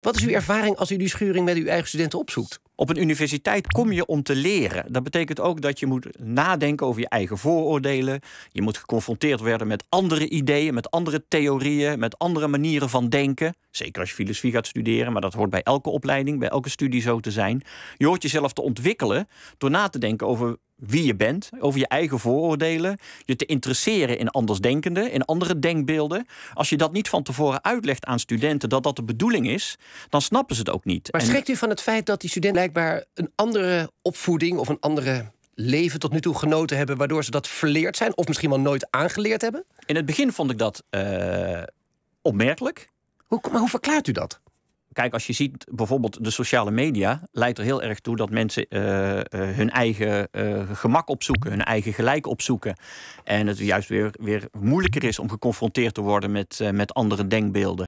Wat is uw ervaring als u die schuring met uw eigen studenten opzoekt? Op een universiteit kom je om te leren. Dat betekent ook dat je moet nadenken over je eigen vooroordelen. Je moet geconfronteerd worden met andere ideeën, met andere theorieën, met andere manieren van denken. Zeker als je filosofie gaat studeren, maar dat hoort bij elke opleiding, bij elke studie zo te zijn. Je hoort jezelf te ontwikkelen door na te denken over wie je bent, over je eigen vooroordelen, je te interesseren in andersdenkenden, in andere denkbeelden. Als je dat niet van tevoren uitlegt aan studenten dat dat de bedoeling is, dan snappen ze het ook niet. Maar schrikt u van het feit dat die studenten blijkbaar een andere opvoeding of een andere leven tot nu toe genoten hebben, waardoor ze dat verleerd zijn of misschien wel nooit aangeleerd hebben? In het begin vond ik dat eh, opmerkelijk. Hoe, maar hoe verklaart u dat? kijk, als je ziet bijvoorbeeld de sociale media, leidt er heel erg toe dat mensen eh, eh, hun eigen eh, gemak opzoeken, hun eigen gelijk opzoeken. En het juist weer, weer moeilijker is om geconfronteerd te worden met, met andere denkbeelden.